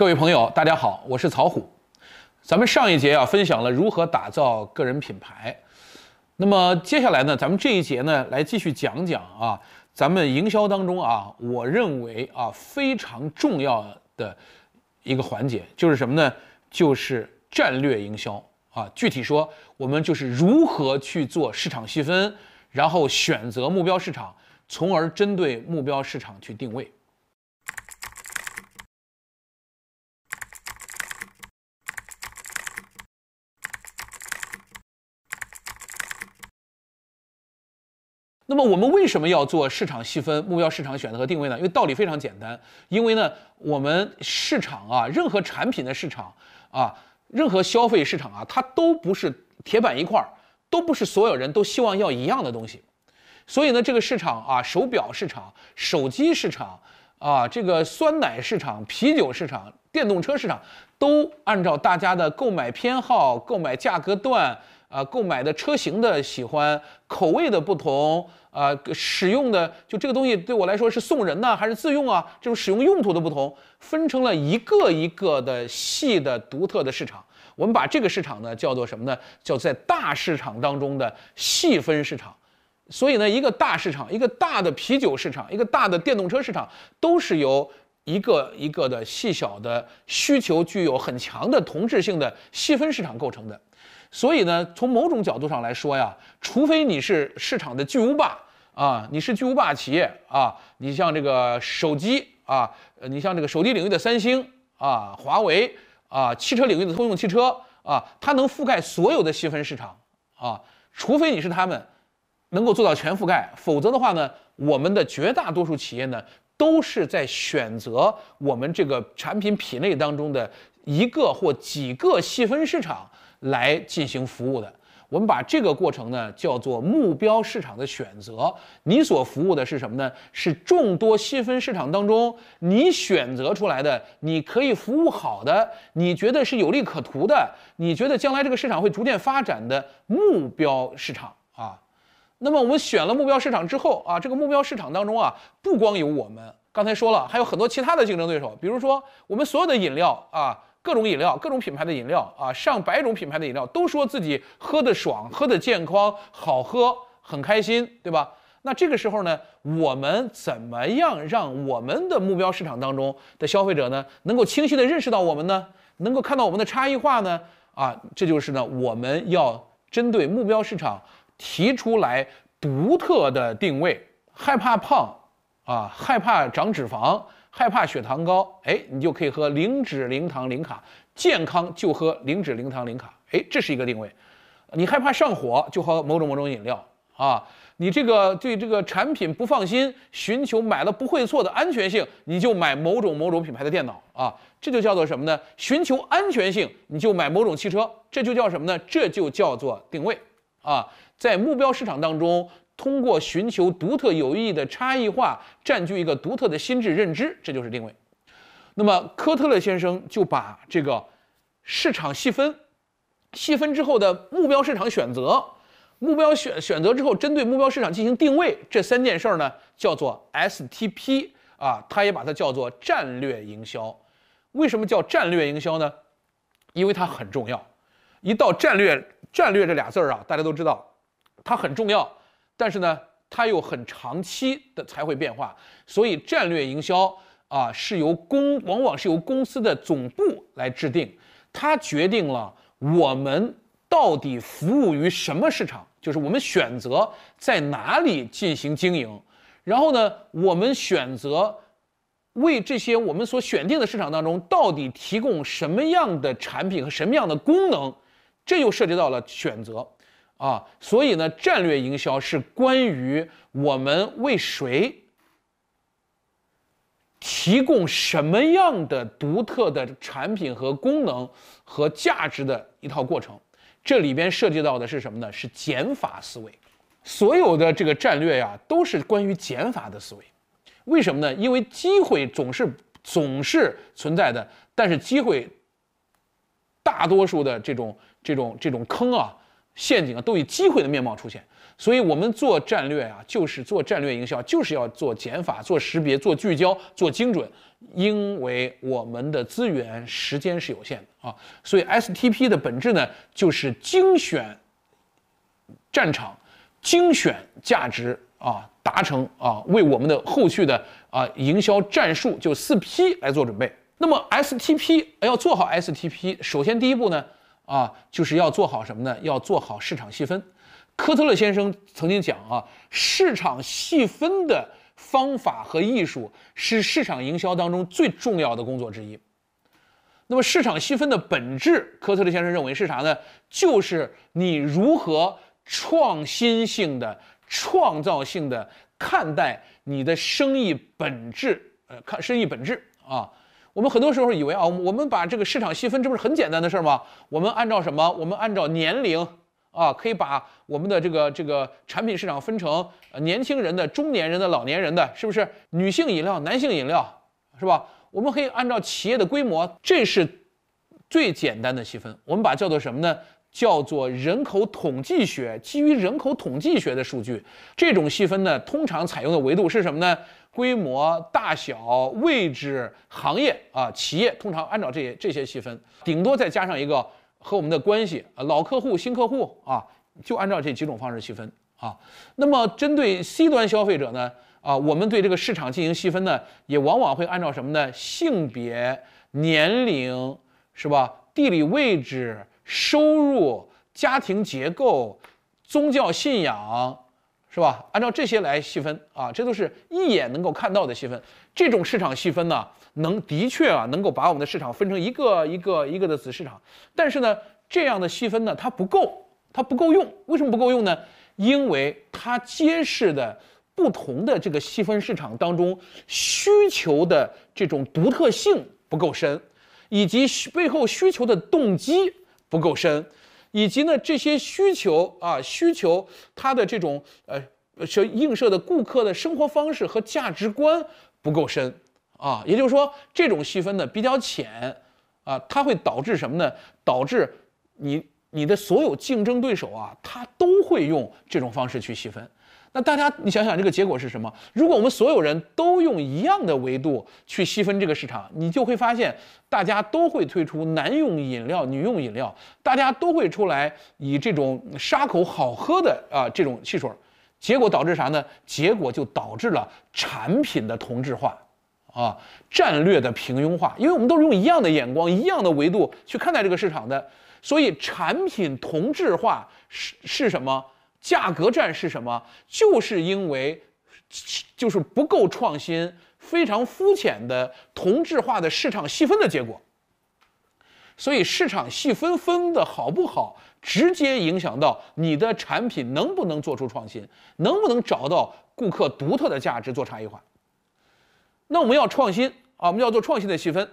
各位朋友，大家好，我是曹虎。咱们上一节啊，分享了如何打造个人品牌。那么接下来呢，咱们这一节呢，来继续讲讲啊，咱们营销当中啊，我认为啊非常重要的一个环节就是什么呢？就是战略营销啊。具体说，我们就是如何去做市场细分，然后选择目标市场，从而针对目标市场去定位。那么我们为什么要做市场细分、目标市场选择和定位呢？因为道理非常简单，因为呢，我们市场啊，任何产品的市场啊，任何消费市场啊，它都不是铁板一块儿，都不是所有人都希望要一样的东西，所以呢，这个市场啊，手表市场、手机市场啊，这个酸奶市场、啤酒市场、电动车市场，都按照大家的购买偏好、购买价格段。啊，购买的车型的喜欢口味的不同啊，使用的就这个东西对我来说是送人呢，还是自用啊？这种使用用途的不同，分成了一个一个的细的独特的市场。我们把这个市场呢叫做什么呢？叫在大市场当中的细分市场。所以呢，一个大市场，一个大的啤酒市场，一个大的电动车市场，都是由。一个一个的细小的需求具有很强的同质性的细分市场构成的，所以呢，从某种角度上来说呀，除非你是市场的巨无霸啊，你是巨无霸企业啊，你像这个手机啊，你像这个手机领域的三星啊、华为啊，汽车领域的通用汽车啊，它能覆盖所有的细分市场啊，除非你是他们，能够做到全覆盖，否则的话呢，我们的绝大多数企业呢。都是在选择我们这个产品品类当中的一个或几个细分市场来进行服务的。我们把这个过程呢叫做目标市场的选择。你所服务的是什么呢？是众多细分市场当中你选择出来的，你可以服务好的，你觉得是有利可图的，你觉得将来这个市场会逐渐发展的目标市场啊。那么我们选了目标市场之后啊，这个目标市场当中啊，不光有我们刚才说了，还有很多其他的竞争对手，比如说我们所有的饮料啊，各种饮料、各种品牌的饮料啊，上百种品牌的饮料都说自己喝得爽、喝得健康、好喝、很开心，对吧？那这个时候呢，我们怎么样让我们的目标市场当中的消费者呢，能够清晰地认识到我们呢，能够看到我们的差异化呢？啊，这就是呢，我们要针对目标市场。提出来独特的定位，害怕胖啊，害怕长脂肪，害怕血糖高，哎，你就可以喝零脂零糖零卡，健康就喝零脂零糖零卡，哎，这是一个定位。你害怕上火就喝某种某种饮料啊，你这个对这个产品不放心，寻求买了不会错的安全性，你就买某种某种品牌的电脑啊，这就叫做什么呢？寻求安全性，你就买某种汽车，这就叫什么呢？这就叫做定位啊。在目标市场当中，通过寻求独特有意义的差异化，占据一个独特的心智认知，这就是定位。那么科特勒先生就把这个市场细分、细分之后的目标市场选择、目标选选择之后，针对目标市场进行定位这三件事儿呢，叫做 STP 啊，他也把它叫做战略营销。为什么叫战略营销呢？因为它很重要。一到战略战略这俩字儿啊，大家都知道。它很重要，但是呢，它又很长期的才会变化。所以，战略营销啊，是由公往往是由公司的总部来制定。它决定了我们到底服务于什么市场，就是我们选择在哪里进行经营。然后呢，我们选择为这些我们所选定的市场当中到底提供什么样的产品和什么样的功能，这又涉及到了选择。啊，所以呢，战略营销是关于我们为谁提供什么样的独特的产品和功能和价值的一套过程。这里边涉及到的是什么呢？是减法思维。所有的这个战略呀，都是关于减法的思维。为什么呢？因为机会总是总是存在的，但是机会大多数的这种这种这种坑啊。陷阱啊，都以机会的面貌出现，所以我们做战略啊，就是做战略营销，就是要做减法，做识别，做聚焦，做精准，因为我们的资源、时间是有限的啊。所以 STP 的本质呢，就是精选战场，精选价值啊，达成啊，为我们的后续的啊营销战术就四 P 来做准备。那么 STP 要做好 STP，首先第一步呢。啊，就是要做好什么呢？要做好市场细分。科特勒先生曾经讲啊，市场细分的方法和艺术是市场营销当中最重要的工作之一。那么，市场细分的本质，科特勒先生认为是啥呢？就是你如何创新性的、创造性的看待你的生意本质，呃，看生意本质啊。我们很多时候以为啊，我们把这个市场细分，这不是很简单的事儿吗？我们按照什么？我们按照年龄啊，可以把我们的这个这个产品市场分成年轻人的、中年人的、老年人的，是不是？女性饮料、男性饮料，是吧？我们可以按照企业的规模，这是最简单的细分。我们把叫做什么呢？叫做人口统计学。基于人口统计学的数据，这种细分呢，通常采用的维度是什么呢？规模大小、位置、行业啊，企业通常按照这些这些细分，顶多再加上一个和我们的关系啊，老客户、新客户啊，就按照这几种方式细分啊。那么针对 C 端消费者呢啊，我们对这个市场进行细分呢，也往往会按照什么呢？性别、年龄，是吧？地理位置、收入、家庭结构、宗教信仰。是吧？按照这些来细分啊，这都是一眼能够看到的细分。这种市场细分呢，能的确啊，能够把我们的市场分成一个一个一个的子市场。但是呢，这样的细分呢，它不够，它不够用。为什么不够用呢？因为它揭示的不同的这个细分市场当中需求的这种独特性不够深，以及背后需求的动机不够深。以及呢，这些需求啊，需求它的这种呃，所映射的顾客的生活方式和价值观不够深啊，也就是说，这种细分呢比较浅啊，它会导致什么呢？导致你你的所有竞争对手啊，他都会用这种方式去细分。那大家，你想想这个结果是什么？如果我们所有人都用一样的维度去细分这个市场，你就会发现，大家都会推出男用饮料、女用饮料，大家都会出来以这种沙口好喝的啊这种汽水，结果导致啥呢？结果就导致了产品的同质化，啊，战略的平庸化。因为我们都是用一样的眼光、一样的维度去看待这个市场的，所以产品同质化是是什么？价格战是什么？就是因为就是不够创新，非常肤浅的同质化的市场细分的结果。所以市场细分分的好不好，直接影响到你的产品能不能做出创新，能不能找到顾客独特的价值做差异化。那我们要创新啊，我们要做创新的细分，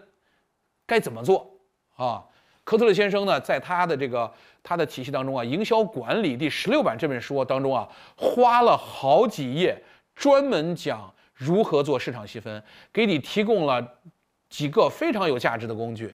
该怎么做啊？科特勒先生呢，在他的这个他的体系当中啊，《营销管理》第十六版这本书当中啊，花了好几页专门讲如何做市场细分，给你提供了几个非常有价值的工具。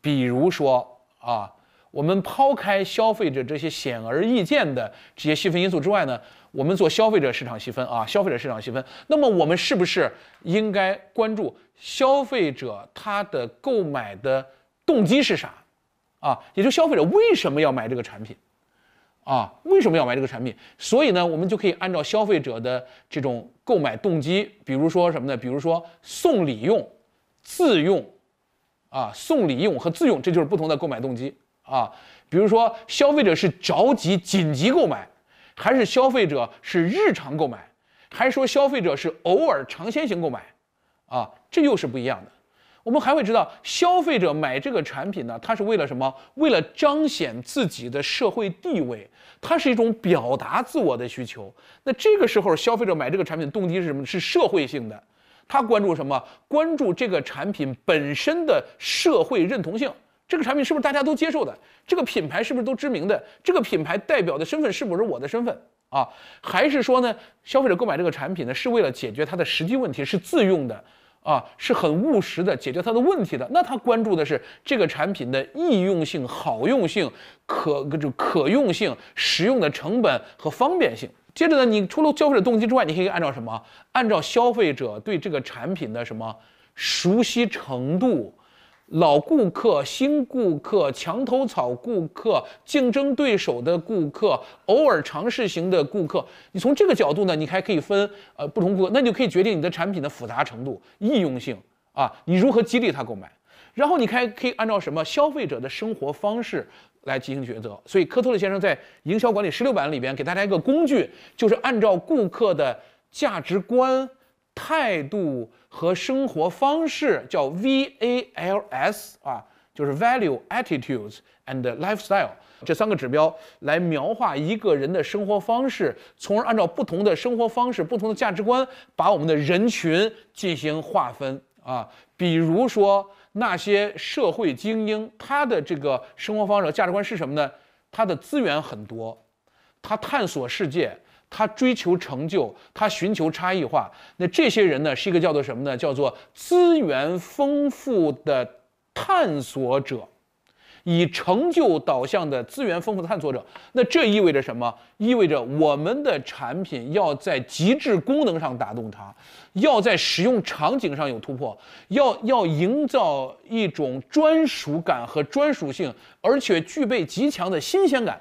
比如说啊，我们抛开消费者这些显而易见的这些细分因素之外呢。我们做消费者市场细分啊，消费者市场细分。那么我们是不是应该关注消费者他的购买的动机是啥？啊，也就消费者为什么要买这个产品？啊，为什么要买这个产品？所以呢，我们就可以按照消费者的这种购买动机，比如说什么呢？比如说送礼用、自用，啊，送礼用和自用，这就是不同的购买动机啊。比如说消费者是着急、紧急购买。还是消费者是日常购买，还是说消费者是偶尔尝鲜型购买？啊，这又是不一样的。我们还会知道，消费者买这个产品呢，他是为了什么？为了彰显自己的社会地位，它是一种表达自我的需求。那这个时候，消费者买这个产品的动机是什么？是社会性的，他关注什么？关注这个产品本身的社会认同性。这个产品是不是大家都接受的？这个品牌是不是都知名的？这个品牌代表的身份是不是我的身份啊？还是说呢，消费者购买这个产品呢，是为了解决他的实际问题，是自用的，啊，是很务实的，解决他的问题的。那他关注的是这个产品的易用性、好用性、可就可用性、使用的成本和方便性。接着呢，你除了消费者动机之外，你可以按照什么？按照消费者对这个产品的什么熟悉程度？老顾客、新顾客、墙头草顾客、竞争对手的顾客、偶尔尝试型的顾客，你从这个角度呢，你还可以分呃不同顾客，那你就可以决定你的产品的复杂程度、易用性啊，你如何激励他购买，然后你还可以按照什么消费者的生活方式来进行抉择。所以，科特勒先生在《营销管理十六版》里边给大家一个工具，就是按照顾客的价值观。态度和生活方式叫 V A L S 啊，就是 Value, Attitudes and Lifestyle 这三个指标来描画一个人的生活方式，从而按照不同的生活方式、不同的价值观，把我们的人群进行划分啊。比如说那些社会精英，他的这个生活方式和价值观是什么呢？他的资源很多，他探索世界。他追求成就，他寻求差异化。那这些人呢，是一个叫做什么呢？叫做资源丰富的探索者，以成就导向的资源丰富的探索者。那这意味着什么？意味着我们的产品要在极致功能上打动他，要在使用场景上有突破，要要营造一种专属感和专属性，而且具备极强的新鲜感。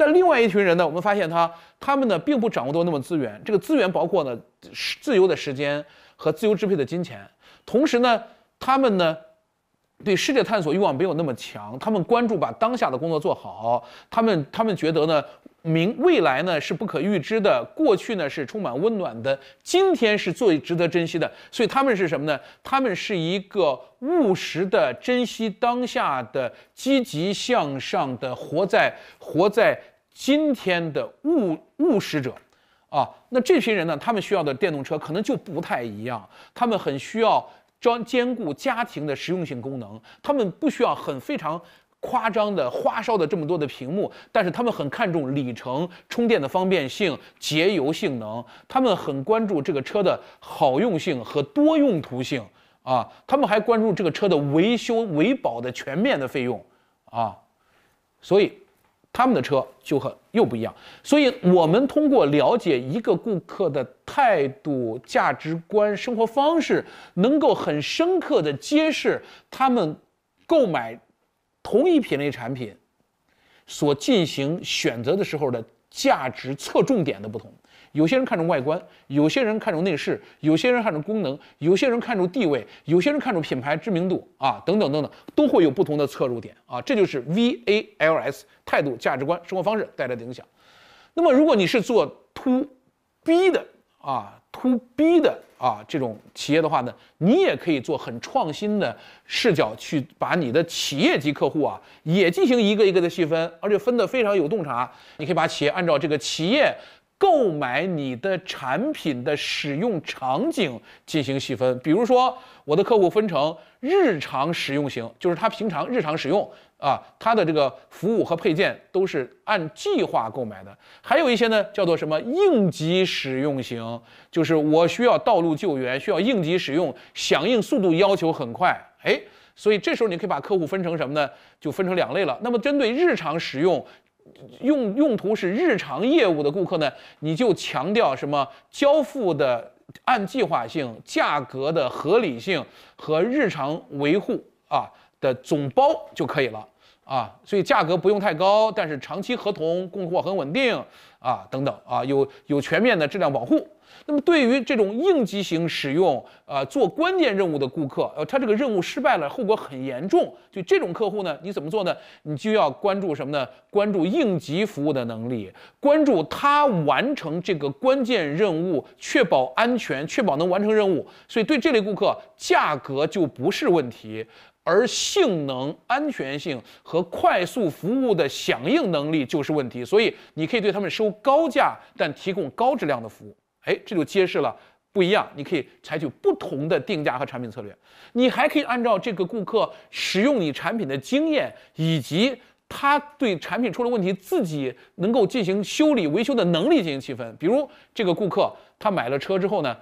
但另外一群人呢？我们发现他他们呢，并不掌握到那么资源。这个资源包括呢，自由的时间和自由支配的金钱。同时呢，他们呢，对世界探索欲望没有那么强。他们关注把当下的工作做好。他们他们觉得呢。明未来呢是不可预知的，过去呢是充满温暖的，今天是最值得珍惜的。所以他们是什么呢？他们是一个务实的、珍惜当下的、积极向上的、活在活在今天的务务实者，啊，那这群人呢，他们需要的电动车可能就不太一样，他们很需要兼兼顾家庭的实用性功能，他们不需要很非常。夸张的、花哨的这么多的屏幕，但是他们很看重里程、充电的方便性、节油性能，他们很关注这个车的好用性和多用途性啊，他们还关注这个车的维修维保的全面的费用啊，所以他们的车就很又不一样。所以我们通过了解一个顾客的态度、价值观、生活方式，能够很深刻的揭示他们购买。同一品类产品所进行选择的时候的价值侧重点的不同，有些人看重外观，有些人看重内饰，有些人看重功能，有些人看重地位，有些人看重品牌知名度啊，等等等等，都会有不同的侧重点啊，这就是 V A L S 态度、价值观、生活方式带来的影响。那么，如果你是做 To B 的。啊，to B 的啊，这种企业的话呢，你也可以做很创新的视角去把你的企业级客户啊，也进行一个一个的细分，而且分的非常有洞察。你可以把企业按照这个企业。购买你的产品的使用场景进行细分，比如说我的客户分成日常使用型，就是他平常日常使用啊，他的这个服务和配件都是按计划购买的。还有一些呢，叫做什么应急使用型，就是我需要道路救援，需要应急使用，响应速度要求很快。哎，所以这时候你可以把客户分成什么呢？就分成两类了。那么针对日常使用。用用途是日常业务的顾客呢，你就强调什么交付的按计划性、价格的合理性和日常维护啊的总包就可以了。啊，所以价格不用太高，但是长期合同供货很稳定啊，等等啊，有有全面的质量保护。那么对于这种应急型使用，呃，做关键任务的顾客，呃，他这个任务失败了，后果很严重。就这种客户呢，你怎么做呢？你就要关注什么呢？关注应急服务的能力，关注他完成这个关键任务，确保安全，确保能完成任务。所以对这类顾客，价格就不是问题。而性能、安全性和快速服务的响应能力就是问题，所以你可以对他们收高价，但提供高质量的服务。哎，这就揭示了不一样，你可以采取不同的定价和产品策略。你还可以按照这个顾客使用你产品的经验，以及他对产品出了问题自己能够进行修理维修的能力进行区分。比如这个顾客他买了车之后呢？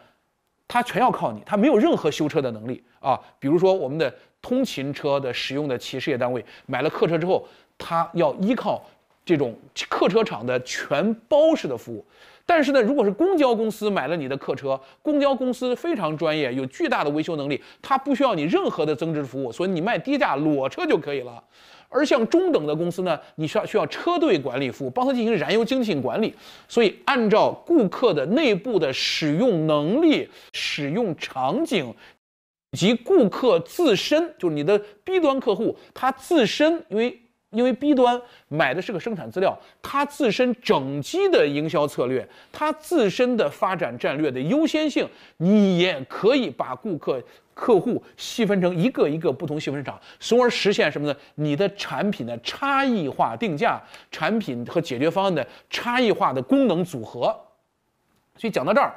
它全要靠你，它没有任何修车的能力啊。比如说，我们的通勤车的使用的企事业单位买了客车之后，它要依靠这种客车厂的全包式的服务。但是呢，如果是公交公司买了你的客车，公交公司非常专业，有巨大的维修能力，它不需要你任何的增值服务，所以你卖低价裸车就可以了。而像中等的公司呢，你需要需要车队管理服务，帮他进行燃油经济性管理。所以，按照顾客的内部的使用能力、使用场景，以及顾客自身，就是你的 B 端客户，他自身因为。因为 B 端买的是个生产资料，它自身整机的营销策略，它自身的发展战略的优先性，你也可以把顾客客户细分成一个一个不同细分市场，从而实现什么呢？你的产品的差异化定价，产品和解决方案的差异化的功能组合。所以讲到这儿，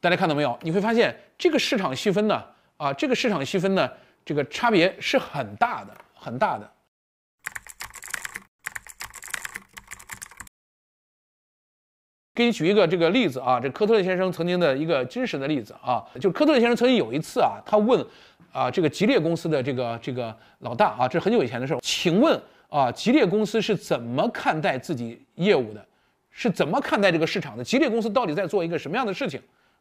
大家看到没有？你会发现这个市场细分呢，啊，这个市场细分呢，这个差别是很大的，很大的。给你举一个这个例子啊，这科特勒先生曾经的一个真实的例子啊，就是科特勒先生曾经有一次啊，他问啊，这个吉列公司的这个这个老大啊，这很久以前的事儿，请问啊，吉列公司是怎么看待自己业务的，是怎么看待这个市场的？吉列公司到底在做一个什么样的事情？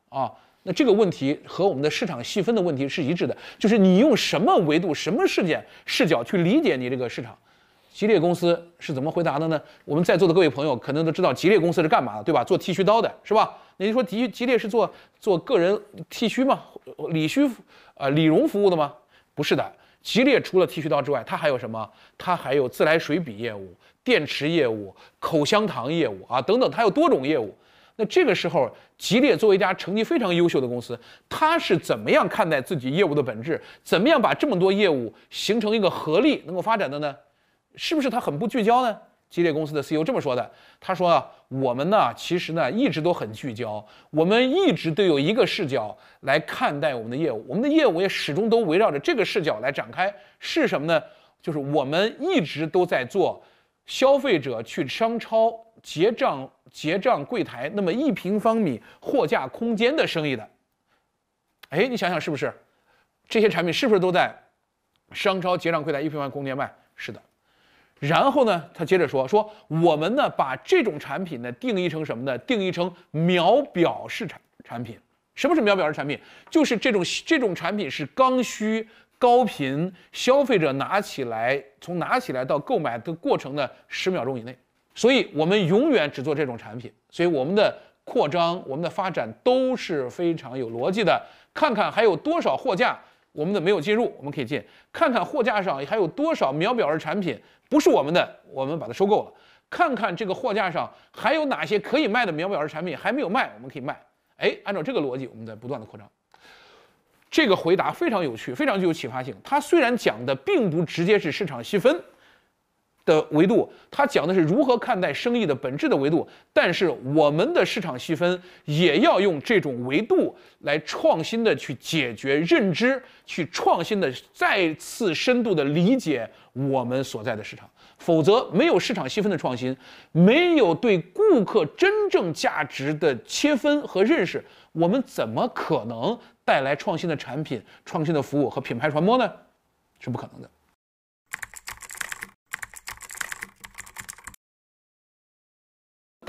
啊，那这个问题和我们的市场细分的问题是一致的，就是你用什么维度、什么事件视角去理解你这个市场。吉列公司是怎么回答的呢？我们在座的各位朋友可能都知道吉列公司是干嘛的，对吧？做剃须刀的，是吧？那就说吉吉列是做做个人剃须嘛、理须呃理容服务的吗？不是的，吉列除了剃须刀之外，它还有什么？它还有自来水笔业务、电池业务、口香糖业务啊等等，它有多种业务。那这个时候，吉列作为一家成绩非常优秀的公司，它是怎么样看待自己业务的本质？怎么样把这么多业务形成一个合力，能够发展的呢？是不是它很不聚焦呢？吉列公司的 CEO 这么说的。他说：“我们呢，其实呢一直都很聚焦，我们一直都有一个视角来看待我们的业务，我们的业务也始终都围绕着这个视角来展开。是什么呢？就是我们一直都在做消费者去商超结账结账柜台那么一平方米货架空间的生意的。哎，你想想是不是？这些产品是不是都在商超结账柜台一平方空间卖？是的。”然后呢，他接着说：“说我们呢，把这种产品呢定义成什么呢？定义成秒表式产产品。什么是秒表式产品？就是这种这种产品是刚需、高频，消费者拿起来，从拿起来到购买的过程呢，十秒钟以内。所以，我们永远只做这种产品。所以，我们的扩张、我们的发展都是非常有逻辑的。看看还有多少货架。”我们的没有进入，我们可以进，看看货架上还有多少秒表的产品不是我们的，我们把它收购了。看看这个货架上还有哪些可以卖的秒表的产品还没有卖，我们可以卖。哎，按照这个逻辑，我们在不断的扩张。这个回答非常有趣，非常具有启发性。它虽然讲的并不直接是市场细分。的维度，他讲的是如何看待生意的本质的维度，但是我们的市场细分也要用这种维度来创新的去解决认知，去创新的再次深度的理解我们所在的市场，否则没有市场细分的创新，没有对顾客真正价值的切分和认识，我们怎么可能带来创新的产品、创新的服务和品牌传播呢？是不可能的。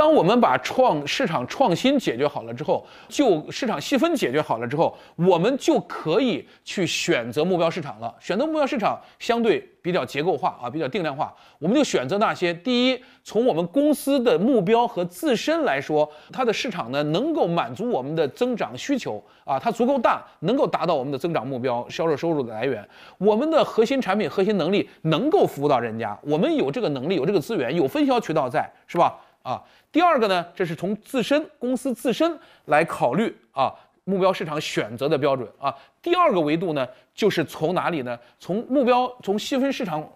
当我们把创市场创新解决好了之后，就市场细分解决好了之后，我们就可以去选择目标市场了。选择目标市场相对比较结构化啊，比较定量化，我们就选择那些第一，从我们公司的目标和自身来说，它的市场呢能够满足我们的增长需求啊，它足够大，能够达到我们的增长目标，销售收入的来源，我们的核心产品、核心能力能够服务到人家，我们有这个能力，有这个资源，有分销渠道在，是吧？啊，第二个呢，这是从自身公司自身来考虑啊，目标市场选择的标准啊。第二个维度呢，就是从哪里呢？从目标，从细分市场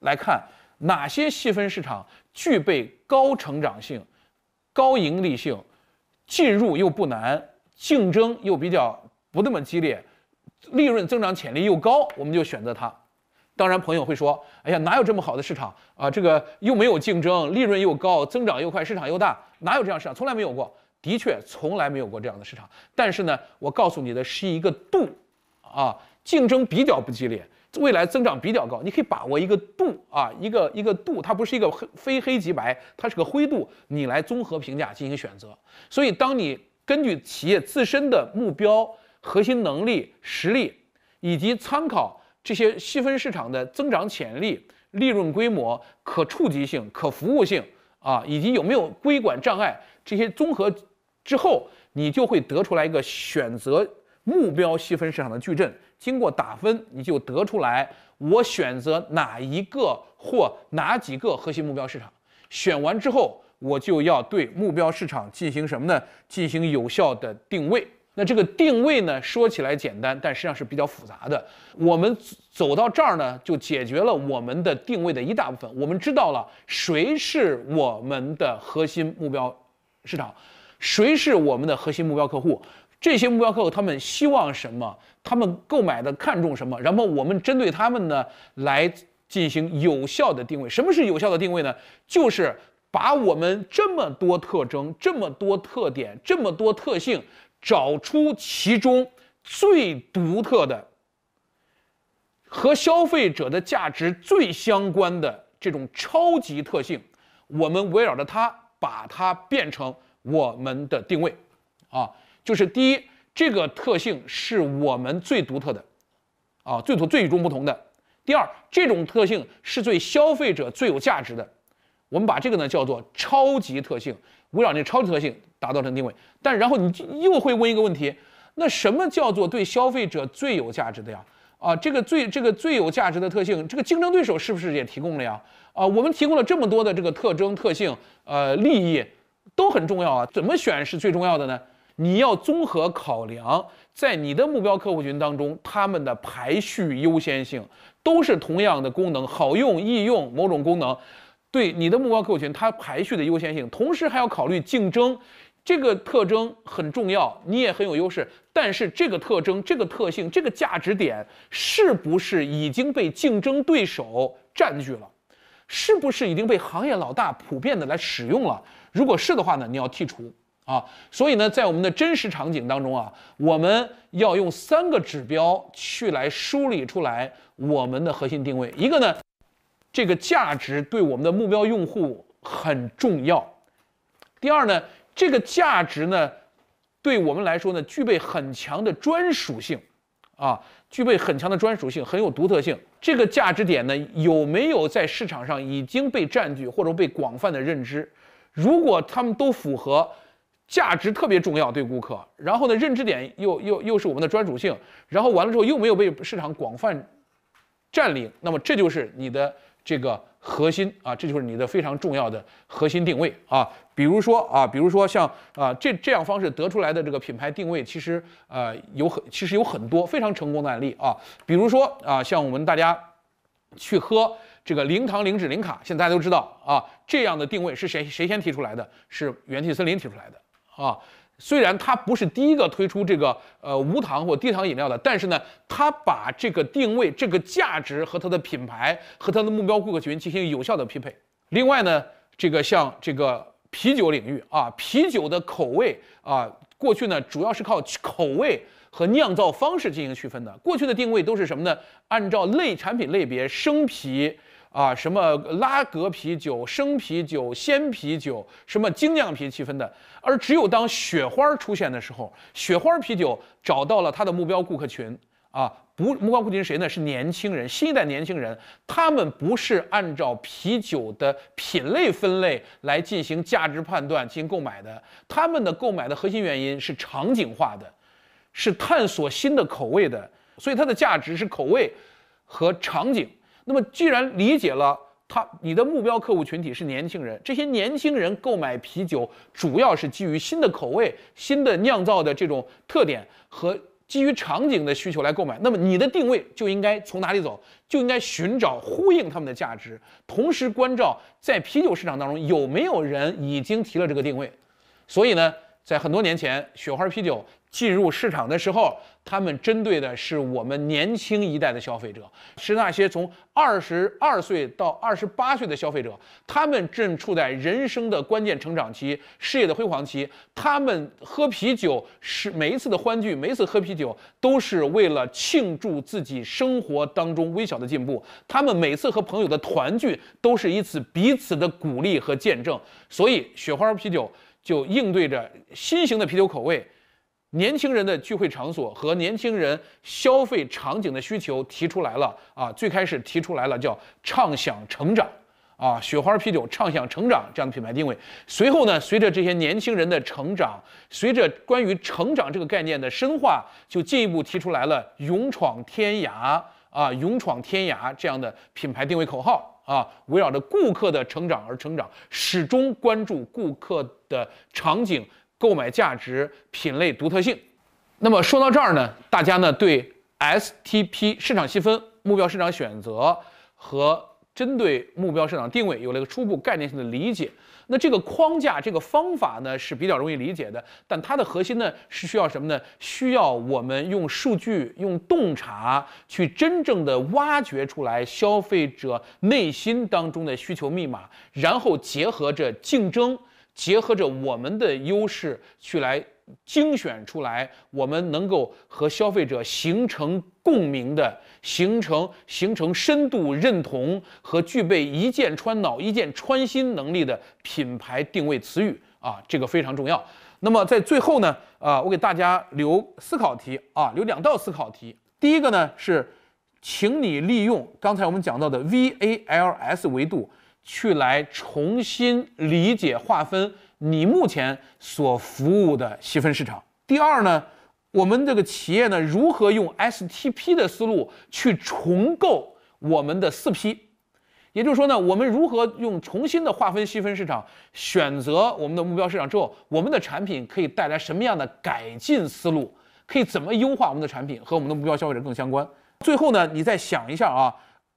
来看，哪些细分市场具备高成长性、高盈利性、进入又不难、竞争又比较不那么激烈、利润增长潜力又高，我们就选择它。当然，朋友会说：“哎呀，哪有这么好的市场啊？这个又没有竞争，利润又高，增长又快，市场又大，哪有这样市场？从来没有过。的确，从来没有过这样的市场。但是呢，我告诉你的是一个度啊，竞争比较不激烈，未来增长比较高，你可以把握一个度啊，一个一个度，它不是一个非黑即白，它是个灰度，你来综合评价进行选择。所以，当你根据企业自身的目标、核心能力、实力以及参考。这些细分市场的增长潜力、利润规模、可触及性、可服务性啊，以及有没有规管障碍，这些综合之后，你就会得出来一个选择目标细分市场的矩阵。经过打分，你就得出来我选择哪一个或哪几个核心目标市场。选完之后，我就要对目标市场进行什么呢？进行有效的定位。那这个定位呢，说起来简单，但实际上是比较复杂的。我们走到这儿呢，就解决了我们的定位的一大部分。我们知道了谁是我们的核心目标市场，谁是我们的核心目标客户，这些目标客户他们希望什么，他们购买的看重什么，然后我们针对他们呢来进行有效的定位。什么是有效的定位呢？就是把我们这么多特征、这么多特点、这么多特性。找出其中最独特的、和消费者的价值最相关的这种超级特性，我们围绕着它，把它变成我们的定位。啊，就是第一，这个特性是我们最独特的，啊，最独最与众不同的。第二，这种特性是对消费者最有价值的。我们把这个呢叫做超级特性，围绕这超级特性。打造成定位，但然后你又会问一个问题：那什么叫做对消费者最有价值的呀？啊，这个最这个最有价值的特性，这个竞争对手是不是也提供了呀？啊，我们提供了这么多的这个特征特性，呃，利益都很重要啊，怎么选是最重要的呢？你要综合考量，在你的目标客户群当中，他们的排序优先性都是同样的功能好用易用，某种功能对你的目标客户群它排序的优先性，同时还要考虑竞争。这个特征很重要，你也很有优势，但是这个特征、这个特性、这个价值点是不是已经被竞争对手占据了？是不是已经被行业老大普遍的来使用了？如果是的话呢，你要剔除啊。所以呢，在我们的真实场景当中啊，我们要用三个指标去来梳理出来我们的核心定位。一个呢，这个价值对我们的目标用户很重要；第二呢，这个价值呢，对我们来说呢，具备很强的专属性，啊，具备很强的专属性，很有独特性。这个价值点呢，有没有在市场上已经被占据或者被广泛的认知？如果他们都符合，价值特别重要对顾客，然后呢，认知点又又又是我们的专属性，然后完了之后又没有被市场广泛占领，那么这就是你的这个核心啊，这就是你的非常重要的核心定位啊。比如说啊，比如说像啊这这样方式得出来的这个品牌定位，其实呃有很其实有很多非常成功的案例啊。比如说啊，像我们大家去喝这个零糖零脂零卡，现在大家都知道啊，这样的定位是谁谁先提出来的？是元气森林提出来的啊。虽然它不是第一个推出这个呃无糖或低糖饮料的，但是呢，它把这个定位、这个价值和它的品牌和它的目标顾客群进行有效的匹配。另外呢，这个像这个。啤酒领域啊，啤酒的口味啊，过去呢主要是靠口味和酿造方式进行区分的。过去的定位都是什么呢？按照类产品类别，生啤啊，什么拉格啤酒、生啤酒、鲜啤酒，什么精酿啤区分的。而只有当雪花出现的时候，雪花啤酒找到了它的目标顾客群啊。不，目光群体是谁呢？是年轻人，新一代年轻人。他们不是按照啤酒的品类分类来进行价值判断进行购买的，他们的购买的核心原因是场景化的，是探索新的口味的。所以它的价值是口味和场景。那么，既然理解了它，你的目标客户群体是年轻人，这些年轻人购买啤酒主要是基于新的口味、新的酿造的这种特点和。基于场景的需求来购买，那么你的定位就应该从哪里走，就应该寻找呼应他们的价值，同时关照在啤酒市场当中有没有人已经提了这个定位。所以呢，在很多年前，雪花啤酒。进入市场的时候，他们针对的是我们年轻一代的消费者，是那些从二十二岁到二十八岁的消费者。他们正处在人生的关键成长期，事业的辉煌期。他们喝啤酒是每一次的欢聚，每一次喝啤酒都是为了庆祝自己生活当中微小的进步。他们每次和朋友的团聚都是一次彼此的鼓励和见证。所以雪花啤酒就应对着新型的啤酒口味。年轻人的聚会场所和年轻人消费场景的需求提出来了啊，最开始提出来了叫“畅想成长”啊，雪花啤酒“畅想成长”这样的品牌定位。随后呢，随着这些年轻人的成长，随着关于成长这个概念的深化，就进一步提出来了“勇闯天涯”啊，“勇闯天涯”这样的品牌定位口号啊，围绕着顾客的成长而成长，始终关注顾客的场景。购买价值、品类独特性。那么说到这儿呢，大家呢对 STP 市场细分、目标市场选择和针对目标市场定位有了一个初步概念性的理解。那这个框架、这个方法呢是比较容易理解的，但它的核心呢是需要什么呢？需要我们用数据、用洞察去真正的挖掘出来消费者内心当中的需求密码，然后结合着竞争。结合着我们的优势去来精选出来，我们能够和消费者形成共鸣的，形成形成深度认同和具备一箭穿脑、一箭穿心能力的品牌定位词语啊，这个非常重要。那么在最后呢，啊，我给大家留思考题啊，留两道思考题。第一个呢是，请你利用刚才我们讲到的 VALS 维度。去来重新理解划分你目前所服务的细分市场。第二呢，我们这个企业呢，如何用 STP 的思路去重构我们的四 P？也就是说呢，我们如何用重新的划分细分市场，选择我们的目标市场之后，我们的产品可以带来什么样的改进思路？可以怎么优化我们的产品和我们的目标消费者更相关？最后呢，你再想一下啊。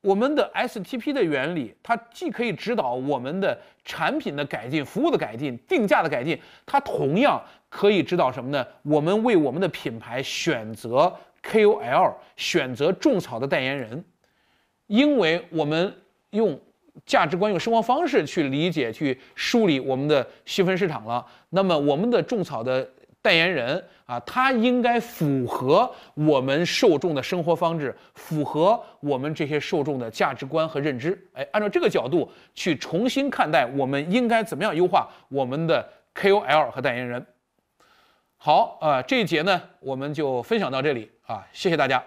我们的 STP 的原理，它既可以指导我们的产品的改进、服务的改进、定价的改进，它同样可以指导什么呢？我们为我们的品牌选择 KOL，选择种草的代言人，因为我们用价值观、用生活方式去理解、去梳理我们的细分市场了。那么，我们的种草的。代言人啊，他应该符合我们受众的生活方式，符合我们这些受众的价值观和认知。哎，按照这个角度去重新看待，我们应该怎么样优化我们的 KOL 和代言人？好呃，这一节呢，我们就分享到这里啊，谢谢大家。